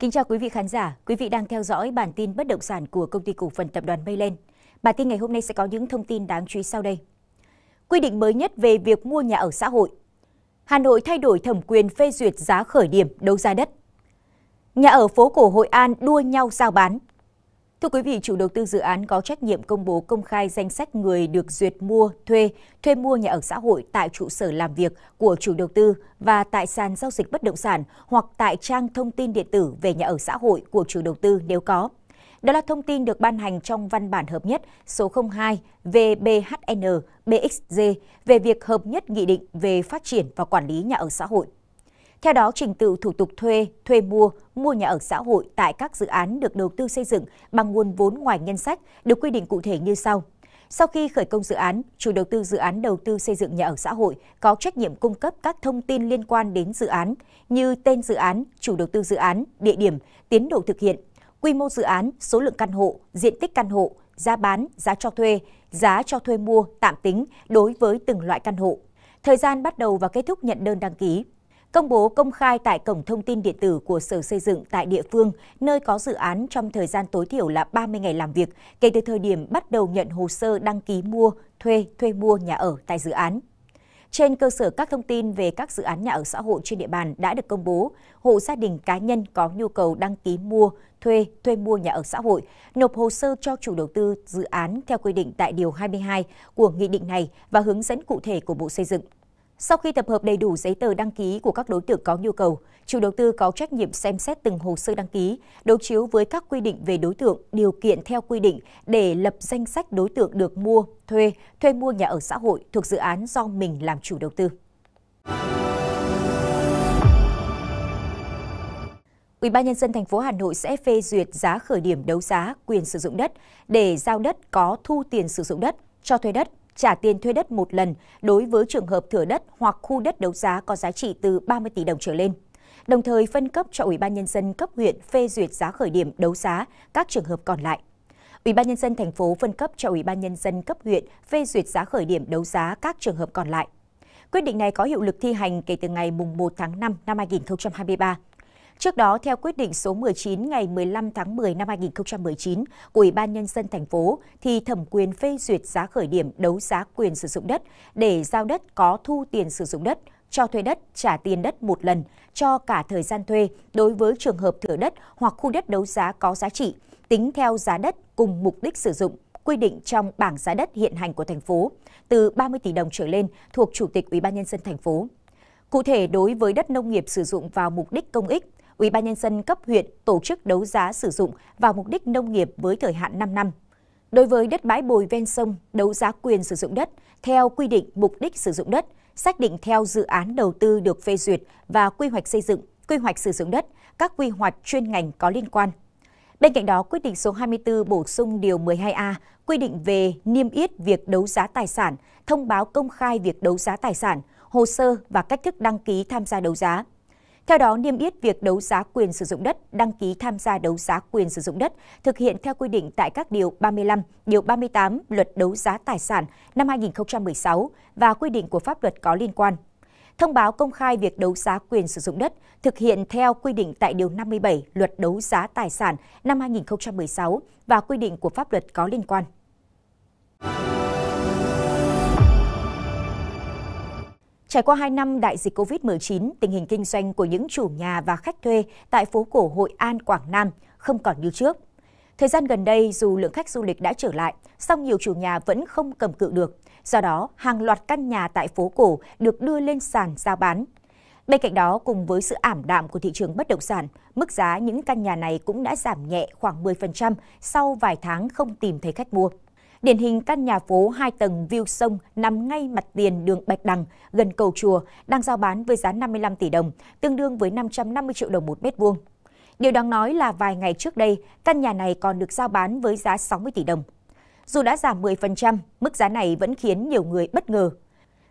Kính chào quý vị khán giả, quý vị đang theo dõi bản tin bất động sản của công ty cổ phần tập đoàn Mayland. Bản tin ngày hôm nay sẽ có những thông tin đáng chú ý sau đây. Quy định mới nhất về việc mua nhà ở xã hội. Hà Nội thay đổi thẩm quyền phê duyệt giá khởi điểm đấu giá đất. Nhà ở phố cổ Hội An đua nhau giao bán, Thưa quý vị, chủ đầu tư dự án có trách nhiệm công bố công khai danh sách người được duyệt mua, thuê, thuê mua nhà ở xã hội tại trụ sở làm việc của chủ đầu tư và tại sàn giao dịch bất động sản hoặc tại trang thông tin điện tử về nhà ở xã hội của chủ đầu tư nếu có. Đó là thông tin được ban hành trong văn bản hợp nhất số 02 VBHN BXG về việc hợp nhất nghị định về phát triển và quản lý nhà ở xã hội theo đó, trình tự thủ tục thuê, thuê mua, mua nhà ở xã hội tại các dự án được đầu tư xây dựng bằng nguồn vốn ngoài ngân sách được quy định cụ thể như sau. Sau khi khởi công dự án, chủ đầu tư dự án đầu tư xây dựng nhà ở xã hội có trách nhiệm cung cấp các thông tin liên quan đến dự án như tên dự án, chủ đầu tư dự án, địa điểm, tiến độ thực hiện, quy mô dự án, số lượng căn hộ, diện tích căn hộ, giá bán, giá cho thuê, giá cho thuê mua tạm tính đối với từng loại căn hộ. Thời gian bắt đầu và kết thúc nhận đơn đăng ký công bố công khai tại cổng thông tin điện tử của Sở Xây dựng tại địa phương, nơi có dự án trong thời gian tối thiểu là 30 ngày làm việc kể từ thời điểm bắt đầu nhận hồ sơ đăng ký mua, thuê, thuê mua nhà ở tại dự án. Trên cơ sở các thông tin về các dự án nhà ở xã hội trên địa bàn đã được công bố, hộ gia đình cá nhân có nhu cầu đăng ký mua, thuê, thuê mua nhà ở xã hội, nộp hồ sơ cho chủ đầu tư dự án theo quy định tại Điều 22 của Nghị định này và hướng dẫn cụ thể của Bộ Xây dựng. Sau khi tập hợp đầy đủ giấy tờ đăng ký của các đối tượng có nhu cầu, chủ đầu tư có trách nhiệm xem xét từng hồ sơ đăng ký, đối chiếu với các quy định về đối tượng, điều kiện theo quy định để lập danh sách đối tượng được mua, thuê, thuê mua nhà ở xã hội thuộc dự án do mình làm chủ đầu tư. Ủy ban nhân dân thành phố Hà Nội sẽ phê duyệt giá khởi điểm đấu giá quyền sử dụng đất để giao đất có thu tiền sử dụng đất, cho thuê đất trả tiền thuê đất một lần đối với trường hợp thửa đất hoặc khu đất đấu giá có giá trị từ 30 tỷ đồng trở lên. Đồng thời phân cấp cho Ủy ban nhân dân cấp huyện phê duyệt giá khởi điểm đấu giá các trường hợp còn lại. Ủy ban nhân dân thành phố phân cấp cho Ủy ban nhân dân cấp huyện phê duyệt giá khởi điểm đấu giá các trường hợp còn lại. Quyết định này có hiệu lực thi hành kể từ ngày 1 tháng 5 năm 2023. Trước đó, theo quyết định số 19 ngày 15 tháng 10 năm 2019 của Ủy ban Nhân dân thành phố, thì thẩm quyền phê duyệt giá khởi điểm đấu giá quyền sử dụng đất để giao đất có thu tiền sử dụng đất, cho thuê đất, trả tiền đất một lần cho cả thời gian thuê đối với trường hợp thửa đất hoặc khu đất đấu giá có giá trị, tính theo giá đất cùng mục đích sử dụng quy định trong bảng giá đất hiện hành của thành phố từ 30 tỷ đồng trở lên thuộc chủ tịch Ủy ban nhân dân thành phố. Cụ thể đối với đất nông nghiệp sử dụng vào mục đích công ích, Ủy ban nhân dân cấp huyện tổ chức đấu giá sử dụng vào mục đích nông nghiệp với thời hạn 5 năm. Đối với đất bãi bồi ven sông, đấu giá quyền sử dụng đất theo quy định mục đích sử dụng đất, xác định theo dự án đầu tư được phê duyệt và quy hoạch xây dựng, quy hoạch sử dụng đất, các quy hoạch chuyên ngành có liên quan. Bên cạnh đó, quyết định số 24 bổ sung điều 12A quy định về niêm yết việc đấu giá tài sản, thông báo công khai việc đấu giá tài sản, hồ sơ và cách thức đăng ký tham gia đấu giá. Theo đó, niêm yết việc đấu giá quyền sử dụng đất, đăng ký tham gia đấu giá quyền sử dụng đất thực hiện theo quy định tại các điều 35, điều 38 Luật đấu giá tài sản năm 2016 và quy định của pháp luật có liên quan. Thông báo công khai việc đấu giá quyền sử dụng đất thực hiện theo quy định tại điều 57 Luật đấu giá tài sản năm 2016 và quy định của pháp luật có liên quan. Trải qua 2 năm đại dịch COVID-19, tình hình kinh doanh của những chủ nhà và khách thuê tại phố cổ Hội An, Quảng Nam không còn như trước. Thời gian gần đây, dù lượng khách du lịch đã trở lại, song nhiều chủ nhà vẫn không cầm cự được. Do đó, hàng loạt căn nhà tại phố cổ được đưa lên sàn giao bán. Bên cạnh đó, cùng với sự ảm đạm của thị trường bất động sản, mức giá những căn nhà này cũng đã giảm nhẹ khoảng 10% sau vài tháng không tìm thấy khách mua. Điển hình căn nhà phố 2 tầng view sông nằm ngay mặt tiền đường Bạch Đằng gần cầu chùa đang giao bán với giá 55 tỷ đồng, tương đương với 550 triệu đồng một mét vuông. Điều đáng nói là vài ngày trước đây, căn nhà này còn được giao bán với giá 60 tỷ đồng. Dù đã giảm 10%, mức giá này vẫn khiến nhiều người bất ngờ.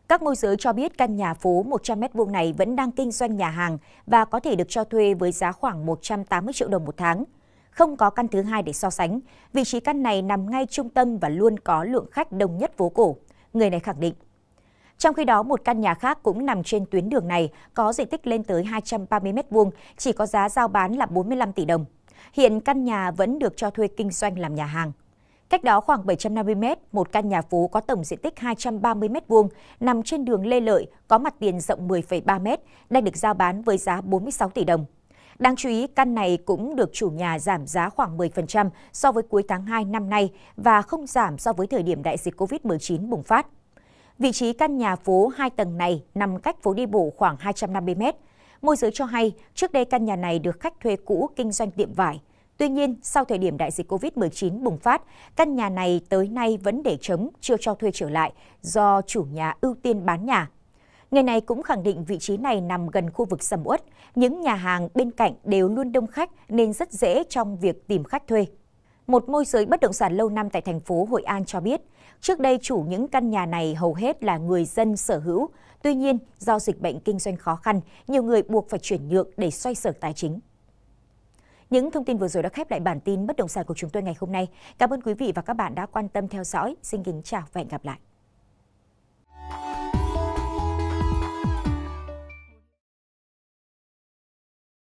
Các môi giới cho biết căn nhà phố 100m2 này vẫn đang kinh doanh nhà hàng và có thể được cho thuê với giá khoảng 180 triệu đồng một tháng không có căn thứ hai để so sánh. Vị trí căn này nằm ngay trung tâm và luôn có lượng khách đông nhất phố cổ, người này khẳng định. Trong khi đó, một căn nhà khác cũng nằm trên tuyến đường này, có diện tích lên tới 230 m2, chỉ có giá giao bán là 45 tỷ đồng. Hiện căn nhà vẫn được cho thuê kinh doanh làm nhà hàng. Cách đó khoảng 750 m, một căn nhà phố có tổng diện tích 230 m2 nằm trên đường Lê Lợi, có mặt tiền rộng 10,3 m, đang được giao bán với giá 46 tỷ đồng. Đáng chú ý, căn này cũng được chủ nhà giảm giá khoảng 10% so với cuối tháng 2 năm nay và không giảm so với thời điểm đại dịch COVID-19 bùng phát. Vị trí căn nhà phố 2 tầng này nằm cách phố đi bộ khoảng 250 m. Môi giới cho hay, trước đây căn nhà này được khách thuê cũ kinh doanh tiệm vải. Tuy nhiên, sau thời điểm đại dịch COVID-19 bùng phát, căn nhà này tới nay vẫn để trống, chưa cho thuê trở lại do chủ nhà ưu tiên bán nhà ngày này cũng khẳng định vị trí này nằm gần khu vực sầm uất, những nhà hàng bên cạnh đều luôn đông khách nên rất dễ trong việc tìm khách thuê. Một môi giới bất động sản lâu năm tại thành phố Hội An cho biết, trước đây chủ những căn nhà này hầu hết là người dân sở hữu, tuy nhiên do dịch bệnh kinh doanh khó khăn, nhiều người buộc phải chuyển nhượng để xoay sở tài chính. Những thông tin vừa rồi đã khép lại bản tin bất động sản của chúng tôi ngày hôm nay. Cảm ơn quý vị và các bạn đã quan tâm theo dõi. Xin kính chào và hẹn gặp lại.